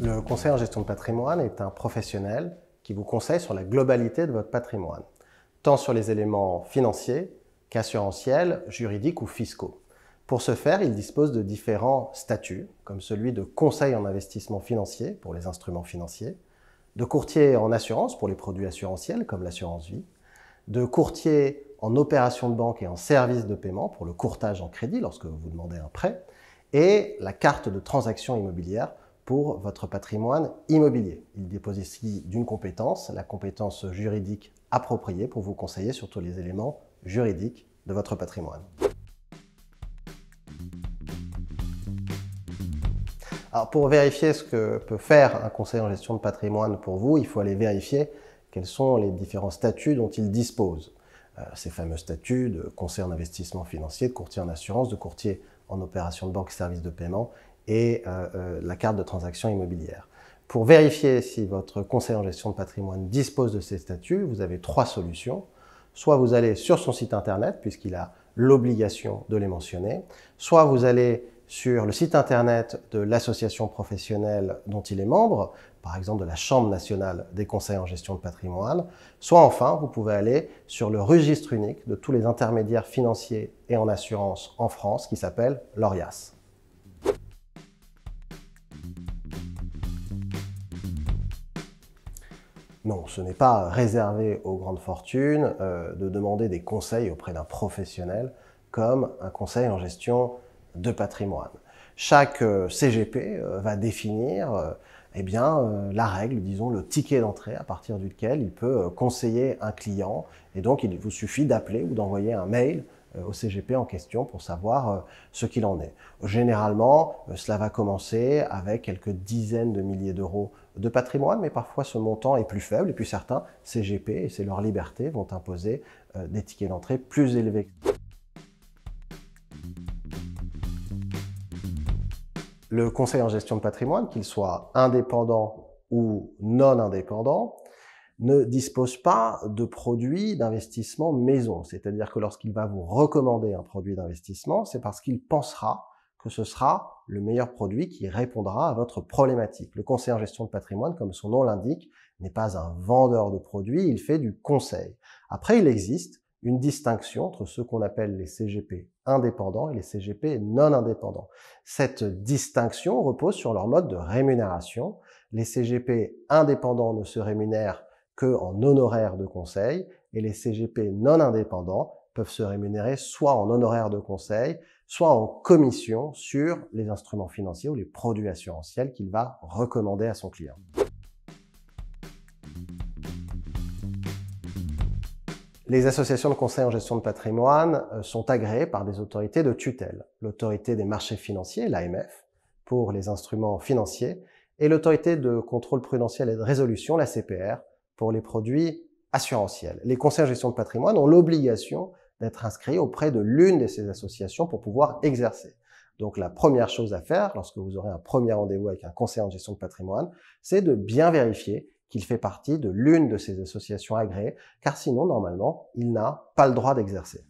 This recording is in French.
Le conseil en gestion de patrimoine est un professionnel qui vous conseille sur la globalité de votre patrimoine, tant sur les éléments financiers qu'assurantiels, juridiques ou fiscaux. Pour ce faire, il dispose de différents statuts, comme celui de conseil en investissement financier pour les instruments financiers, de courtier en assurance pour les produits assurantiels comme l'assurance vie, de courtier en opérations de banque et en services de paiement pour le courtage en crédit lorsque vous demandez un prêt, et la carte de transaction immobilière pour votre patrimoine immobilier. Il dépose ici d'une compétence, la compétence juridique appropriée pour vous conseiller sur tous les éléments juridiques de votre patrimoine. Alors pour vérifier ce que peut faire un conseil en gestion de patrimoine pour vous, il faut aller vérifier quels sont les différents statuts dont il dispose. Euh, ces fameux statuts de conseiller en investissement financier, de courtier en assurance, de courtier en opération de banque et services de paiement et euh, euh, la carte de transaction immobilière. Pour vérifier si votre conseil en gestion de patrimoine dispose de ces statuts, vous avez trois solutions. Soit vous allez sur son site internet, puisqu'il a l'obligation de les mentionner, soit vous allez sur le site internet de l'association professionnelle dont il est membre, par exemple de la Chambre nationale des conseils en gestion de patrimoine, soit enfin vous pouvez aller sur le registre unique de tous les intermédiaires financiers et en assurance en France qui s'appelle l'ORIAS. Non, ce n'est pas réservé aux grandes fortunes euh, de demander des conseils auprès d'un professionnel comme un conseil en gestion de patrimoine. Chaque euh, CGP euh, va définir eh bien, la règle, disons le ticket d'entrée à partir duquel il peut conseiller un client et donc il vous suffit d'appeler ou d'envoyer un mail euh, au CGP en question pour savoir euh, ce qu'il en est. Généralement, euh, cela va commencer avec quelques dizaines de milliers d'euros de patrimoine, mais parfois ce montant est plus faible et puis certains CGP, et c'est leur liberté, vont imposer des tickets d'entrée plus élevés. Le conseil en gestion de patrimoine, qu'il soit indépendant ou non indépendant, ne dispose pas de produits d'investissement maison. C'est-à-dire que lorsqu'il va vous recommander un produit d'investissement, c'est parce qu'il pensera que ce sera le meilleur produit qui répondra à votre problématique. Le conseil en gestion de patrimoine, comme son nom l'indique, n'est pas un vendeur de produits, il fait du conseil. Après, il existe une distinction entre ce qu'on appelle les CGP indépendants et les CGP non indépendants. Cette distinction repose sur leur mode de rémunération. Les CGP indépendants ne se rémunèrent qu'en honoraires de conseil, et les CGP non indépendants peuvent se rémunérer soit en honoraires de conseil, soit en commission sur les instruments financiers ou les produits assurantiels qu'il va recommander à son client. Les associations de conseil en gestion de patrimoine euh, sont agréées par des autorités de tutelle, l'autorité des marchés financiers, l'AMF, pour les instruments financiers, et l'autorité de contrôle prudentiel et de résolution, la CPR, les produits assurantiels. Les conseillers en gestion de patrimoine ont l'obligation d'être inscrits auprès de l'une de ces associations pour pouvoir exercer. Donc la première chose à faire lorsque vous aurez un premier rendez-vous avec un conseiller en gestion de patrimoine, c'est de bien vérifier qu'il fait partie de l'une de ces associations agréées, car sinon, normalement, il n'a pas le droit d'exercer.